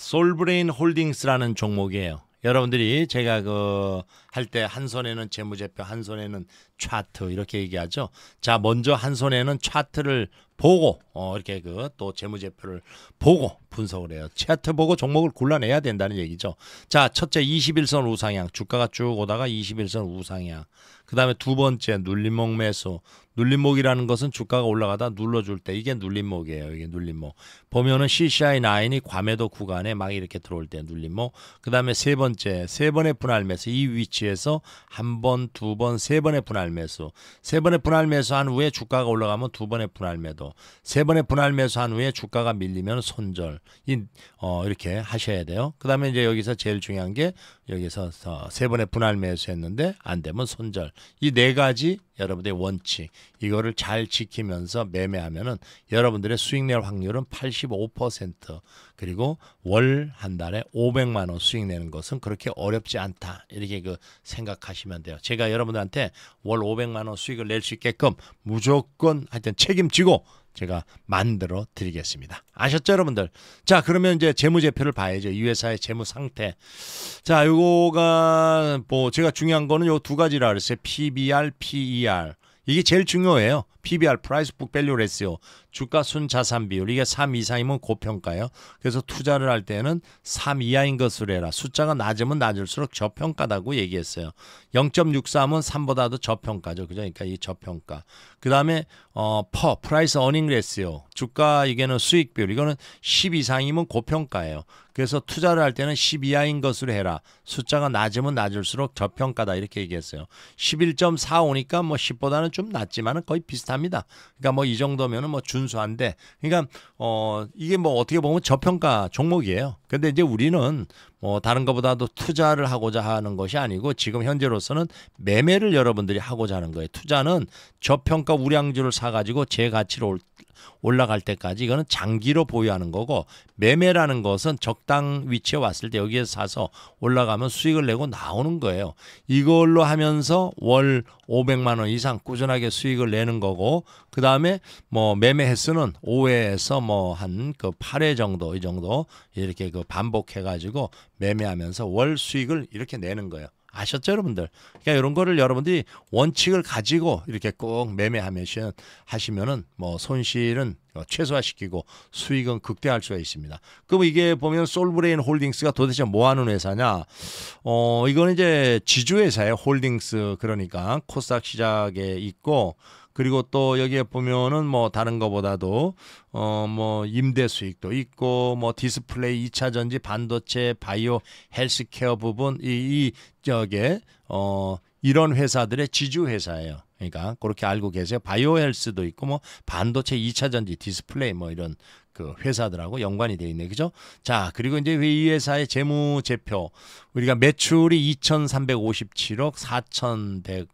솔브레인 홀딩스라는 종목이에요. 여러분들이 제가 그 할 때 한 손에는 재무제표, 한 손에는 차트 이렇게 얘기하죠. 자, 먼저 한 손에는 차트를 보고 어 이렇게 그 또 재무제표를 보고 분석을 해요. 차트 보고 종목을 골라내야 된다는 얘기죠. 자, 첫째 21선 우상향. 주가가 쭉 오다가 21선 우상향. 그 다음에 두 번째 눌림목 매수. 눌림목이라는 것은 주가가 올라가다 눌러줄 때 이게 눌림목이에요. 이게 눌림목. 보면은 CCI9이 과매도 구간에 막 이렇게 들어올 때 눌림목. 그 다음에 세 번째, 세 번의 분할 매수. 이 위치에서 한 번, 두 번, 세 번의 분할 매수. 세 번의 분할 매수 한 후에 주가가 올라가면 두 번의 분할 매도. 세 번의 분할 매수 한 후에 주가가 밀리면 손절. 이, 어, 이렇게 하셔야 돼요. 그 다음에 이제 여기서 제일 중요한 게 여기서 어, 세 번의 분할 매수했는데 안 되면 손절. 이 네 가지 여러분들의 원칙 이거를 잘 지키면서 매매하면은 여러분들의 수익 낼 확률은 85% 그리고 월 한 달에 500만 원 수익 내는 것은 그렇게 어렵지 않다. 이렇게 그 생각하시면 돼요. 제가 여러분들한테 월 500만 원 수익을 낼 수 있게끔 무조건 하여튼 책임지고 제가 만들어 드리겠습니다. 아셨죠, 여러분들? 자, 그러면 이제 재무제표를 봐야죠. 이 회사의 재무 상태. 자, 요거 요거가 뭐 제가 중요한 거는 요 두 가지라 그랬어요. PBR, PER. 이게 제일 중요해요. PBR 프라이스 북 밸류 레 k v 주가 순 자산 비율 이게 3 이상이면 고평가예요. 그래서 투자를 할 때는 3 이하인 것으로 해라. 숫자가 낮으면 낮을수록 저평가다고 얘기했어요. 0.63은 3보다도 저평가죠. 그러니까 이 저평가. 그다음에 어퍼 프라이스 어닝 레 r n 주가 이게는 수익 비율 이거는 10 이상이면 고평가예요. 그래서 투자를 할 때는 10 이하인 것으로 해라. 숫자가 낮으면 낮을수록 저평가다 이렇게 얘기했어요. 11.45니까 뭐 10보다는 좀 낮지만은 거의 비슷. 비슷합니다. 그러니까 뭐 이 정도면은 뭐 준수한데, 그러니까 어 이게 뭐 어떻게 보면 저평가 종목이에요. 근데 이제 우리는 뭐 다른 것보다도 투자를 하고자 하는 것이 아니고 지금 현재로서는 매매를 여러분들이 하고자 하는 거예요. 투자는 저평가 우량주를 사가지고 제 가치로 올라갈 때까지 이거는 장기로 보유하는 거고 매매라는 것은 적당 위치에 왔을 때 여기에 사서 올라가면 수익을 내고 나오는 거예요. 이걸로 하면서 월 500만 원 이상 꾸준하게 수익을 내는 거고 그다음에 뭐 매매 횟수는 5회에서 뭐 한 그 8회 정도 이 정도 이렇게 그그 반복해가지고 매매하면서 월 수익을 이렇게 내는 거예요. 아셨죠, 여러분들? 그러니까 이런 거를 여러분들이 원칙을 가지고 이렇게 꼭 매매하시면 하시면은 뭐 손실은 최소화시키고 수익은 극대화할 수가 있습니다. 그럼 이게 보면 솔브레인 홀딩스가 도대체 뭐 하는 회사냐? 어, 이건 이제 지주회사의 홀딩스 그러니까 코스닥 시작에 있고 그리고 또 여기에 보면은 뭐 다른 거보다도 어 뭐 임대 수익도 있고 뭐 디스플레이 2차 전지 반도체 바이오 헬스케어 부분 이, 이 저게 어 이런 회사들의 지주 회사예요. 그러니까 그렇게 알고 계세요. 바이오 헬스도 있고 뭐 반도체 2차 전지 디스플레이 뭐 이런 그 회사들하고 연관이 돼 있네. 그죠? 자, 그리고 이제 이 회사의 재무 제표 우리가 매출이 2,357억 4,100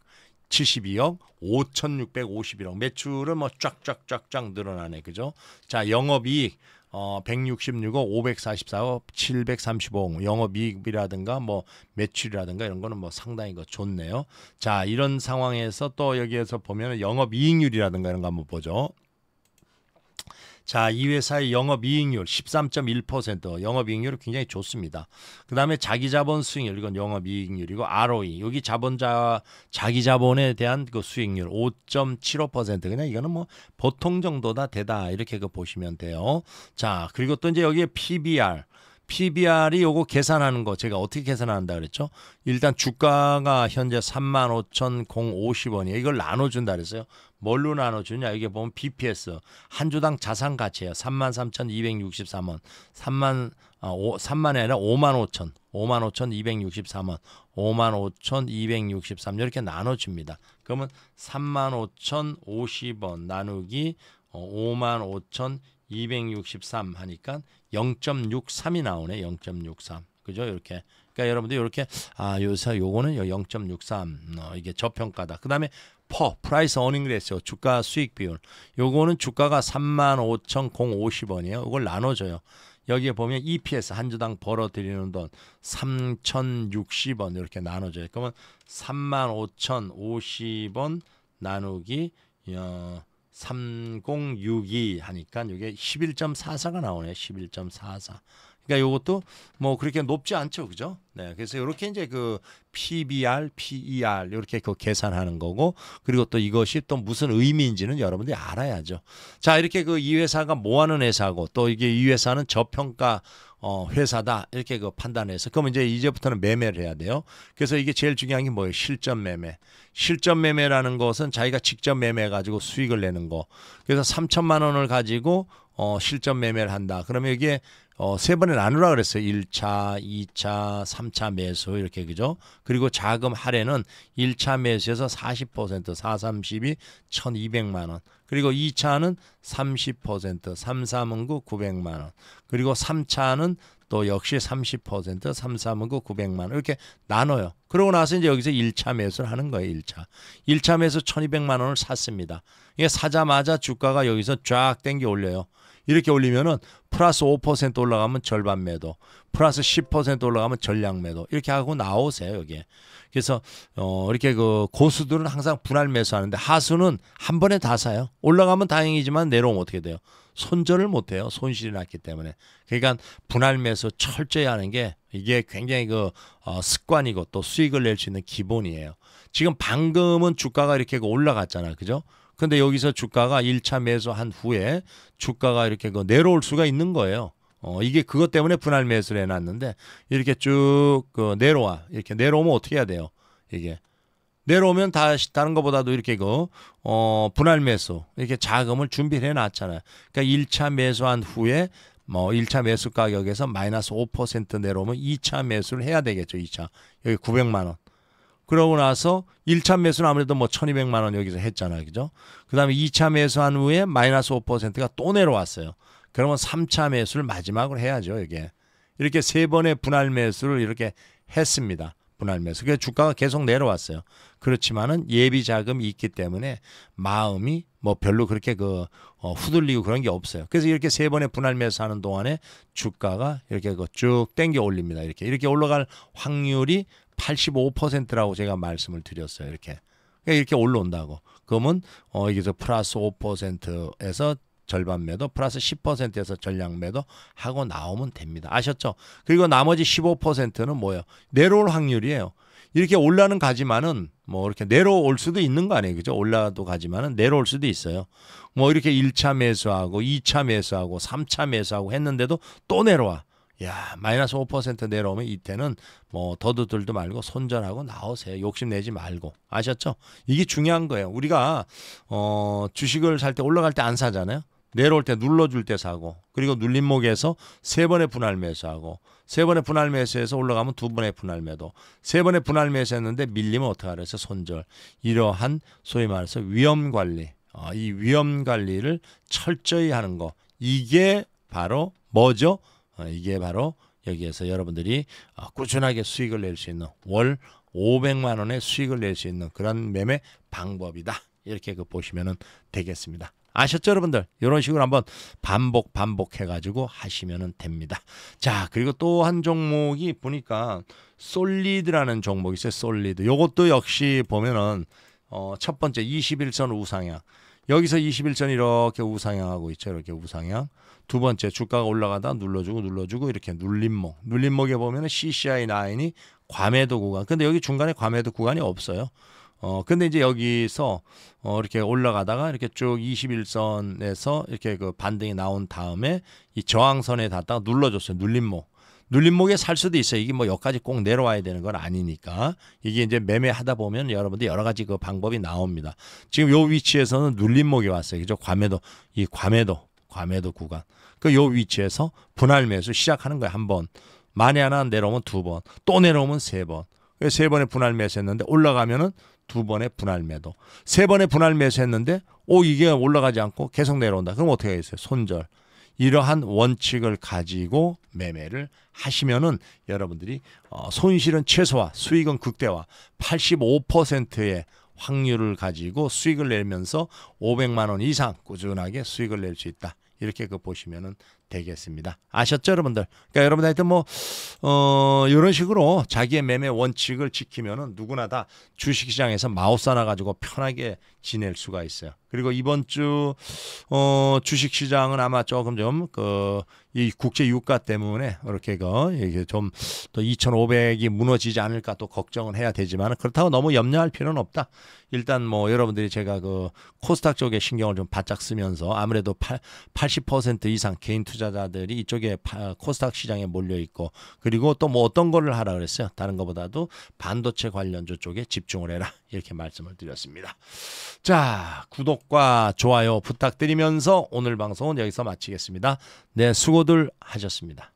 72억 5,651억 매출은 뭐 쫙쫙쫙 쫙 늘어나네 그죠? 자 영업이익 어 166억 544억 735억 영업이익이라든가 뭐 매출이라든가 이런 거는 뭐 상당히 거 그 좋네요. 자 이런 상황에서 또 여기에서 보면 영업이익률이라든가 이런 거 한번 보죠. 자, 이 회사의 영업 이익률 13.1%, 영업 이익률이 굉장히 좋습니다. 그다음에 자기 자본 수익률 이건 영업 이익률이고 ROE 여기 자본자 자기 자본에 대한 그 수익률 5.75% 그냥 이거는 뭐 보통 정도다 되다 이렇게 그 보시면 돼요. 자, 그리고 또 이제 여기에 PBR PBR이 요거 계산하는 거 제가 어떻게 계산한다 그랬죠? 일단 주가가 현재 35,050원이에요. 이걸 나눠준다 그랬어요. 뭘로 나눠주냐? 이게 보면 BPS 한 주당 자산 가치예요. 33,263원, 3만 아, 5, 3만이 아니라 5만 5천, 5만 5,263원, 5 5,263 이렇게 나눠줍니다. 그러면 3 5,050원 나누기 5 어, 5,000 263 하니까 0.63이 나오네. 0.63. 그죠? 이렇게. 그러니까 여러분들 이렇게 아, 요새 요거는 0.63. 어, 이게 저평가다. 그다음에 퍼 프라이스 어닝 레이스 주가 수익 비율. 요거는 주가가 35,050원이에요. 이걸 나눠 줘요. 여기에 보면 EPS 한 주당 벌어들이는 돈 3,060원 이렇게 나눠줘요. 그러면 35,050원 나누기 어, 3062 하니까 이게 11.44가 나오네 11.44. 그러니까 이것도 뭐 그렇게 높지 않죠, 그죠? 네, 그래서 이렇게 이제 그 PBR, PER 이렇게 그 계산하는 거고, 그리고 또 이것이 또 무슨 의미인지는 여러분들이 알아야죠. 자, 이렇게 그 이 회사가 뭐하는 회사고, 또 이게 이 회사는 저평가 어, 회사다 이렇게 그 판단해서 그럼 이제 이제부터는 매매를 해야 돼요. 그래서 이게 제일 중요한 게 뭐예요? 실전 매매. 실전 매매라는 것은 자기가 직접 매매해 가지고 수익을 내는 거. 그래서 3천만 원을 가지고 어, 실전 매매를 한다. 그러면 이게 어, 세 번에 나누라 그랬어요. 1차, 2차, 3차 매수 이렇게 그죠? 그리고 자금 할애는 1차 매수에서 40% 432 1200만 원. 그리고 2차는 30% 3삼은구 900만 원. 그리고 3차는 또 역시 30% 3삼은구 900만 원. 이렇게 나눠요. 그러고 나서 이제 여기서 1차 매수를 하는 거예요, 1차. 1차 매수 1,200만 원을 샀습니다. 이게 사자마자 주가가 여기서 쫙 땡겨 올려요. 이렇게 올리면은 플러스 5% 올라가면 절반 매도, 플러스 10% 올라가면 전량 매도. 이렇게 하고 나오세요, 여기에. 그래서 어 이렇게 그 고수들은 항상 분할 매수하는데 하수는 한 번에 다 사요. 올라가면 다행이지만 내려오면 어떻게 돼요? 손절을 못 해요. 손실이 났기 때문에. 그러니까 분할 매수 철저히 하는 게 이게 굉장히 그 어, 습관이고 또 수익을 낼 수 있는 기본이에요. 지금 방금은 주가가 이렇게 그 올라갔잖아. 그죠? 근데 여기서 주가가 1차 매수한 후에 주가가 이렇게 그 내려올 수가 있는 거예요. 어, 이게 그것 때문에 분할 매수를 해놨는데 이렇게 쭉 그 내려와 이렇게 내려오면 어떻게 해야 돼요? 이게 내려오면 다시 다른 것보다도 이렇게 그 어, 분할 매수 이렇게 자금을 준비를 해놨잖아요. 그니까 1차 매수한 후에 뭐 1차 매수 가격에서 마이너스 5% 내려오면 2차 매수를 해야 되겠죠. 2차 여기 900만 원. 그러고 나서 1차 매수는 아무래도 뭐 1200만 원 여기서 했잖아요. 그죠? 그 다음에 2차 매수한 후에 마이너스 5%가 또 내려왔어요. 그러면 3차 매수를 마지막으로 해야죠, 이게. 이렇게 세 번의 분할 매수를 이렇게 했습니다. 분할 매수. 그 주가가 계속 내려왔어요. 그렇지만은 예비 자금이 있기 때문에 마음이 뭐 별로 그렇게 그 어, 후들리고 그런 게 없어요. 그래서 이렇게 세 번의 분할 매수하는 동안에 주가가 이렇게 그쭉 땡겨 올립니다. 이렇게 이렇게 올라갈 확률이 85%라고 제가 말씀을 드렸어요. 이렇게. 그러니까 이렇게 올라온다고. 그러면 어 여기서 플러스 5%에서 절반 매도 플러스 10%에서 전량 매도 하고 나오면 됩니다. 아셨죠? 그리고 나머지 15%는 뭐예요? 내려올 확률이에요. 이렇게 올라는 가지만은 뭐 이렇게 내려올 수도 있는 거 아니에요. 그죠? 올라도 가지만은 내려올 수도 있어요. 뭐 이렇게 1차 매수하고 2차 매수하고 3차 매수하고 했는데도 또 내려와. 야, 마이너스 5% 내려오면 이때는 뭐 더듬들도 말고 손절하고 나오세요. 욕심내지 말고. 아셨죠? 이게 중요한 거예요. 우리가 어 주식을 살 때 올라갈 때 안 사잖아요. 내려올 때 눌러줄 때 사고 그리고 눌림목에서 세 번의 분할 매수하고 세 번의 분할 매수해서 올라가면 두 번의 분할 매도 세 번의 분할 매수했는데 밀리면 어떻게 하래서 손절 이러한 소위 말해서 위험 관리 어, 이 위험 관리를 철저히 하는 거 이게 바로 뭐죠? 어, 이게 바로 여기에서 여러분들이 어, 꾸준하게 수익을 낼 수 있는 월 500만 원의 수익을 낼 수 있는 그런 매매 방법이다. 이렇게 그 보시면은 되겠습니다. 아셨죠, 여러분들? 이런 식으로 한번 반복 반복해 가지고 하시면 됩니다. 자, 그리고 또 한 종목이 보니까 솔리드라는 종목이 있어요. 솔리드. 요것도 역시 보면은 어, 첫 번째 21선 우상향. 여기서 21선 이렇게 우상향하고 있죠. 이렇게 우상향. 두 번째 주가가 올라가다 눌러주고 눌러주고 이렇게 눌림목. 눌림목에 보면은 CCI9이 과매도 구간. 근데 여기 중간에 과매도 구간이 없어요. 어 근데 이제 여기서 어 이렇게 올라가다가 이렇게 쭉 21선에서 이렇게 그 반등이 나온 다음에 이 저항선에 닿다가 눌러줬어요. 눌림목. 눌림목에 살 수도 있어요. 이게 뭐 여기까지 꼭 내려와야 되는 건 아니니까. 이게 이제 매매하다 보면 여러분들 여러 가지 그 방법이 나옵니다. 지금 요 위치에서는 눌림목이 왔어요. 그죠? 과매도 이 과매도 과매도 구간. 그 요 위치에서 분할 매수 시작하는 거예요. 한 번. 만에 하나 내려오면 두 번. 또 내려오면 세 번. 세 번에 분할 매수했는데 올라가면은 두 번의 분할 매도, 세 번의 분할 매수했는데 오 이게 올라가지 않고 계속 내려온다. 그럼 어떻게 해야겠어요 손절. 이러한 원칙을 가지고 매매를 하시면은 여러분들이 어, 손실은 최소화, 수익은 극대화, 85%의 확률을 가지고 수익을 내면서 500만 원 이상 꾸준하게 수익을 낼 수 있다. 이렇게 그 보시면은 되겠습니다. 아셨죠, 여러분들? 그러니까 여러분 들 하여튼 뭐 어, 이런 식으로 자기의 매매 원칙을 지키면은 누구나 다 주식시장에서 마우스 하나 가지고 편하게 지낼 수가 있어요. 그리고 이번 주 어, 주식 시장은 아마 조금 좀그이 국제 유가 때문에 이렇게 그 이게 좀또 2,500이 무너지지 않을까 또 걱정은 해야 되지만 그렇다고 너무 염려할 필요는 없다. 일단 뭐 여러분들이 제가 그 코스닥 쪽에 신경을 좀 바짝 쓰면서 아무래도 8, 80% 이상 개인 투자자들이 이쪽에 파, 코스닥 시장에 몰려 있고 그리고 또 뭐 어떤 거를 하라 그랬어요. 다른 거보다도 반도체 관련주 쪽에 집중을 해라 이렇게 말씀을 드렸습니다. 자, 구독과 좋아요 부탁드리면서 오늘 방송은 여기서 마치겠습니다. 네, 수고들 하셨습니다.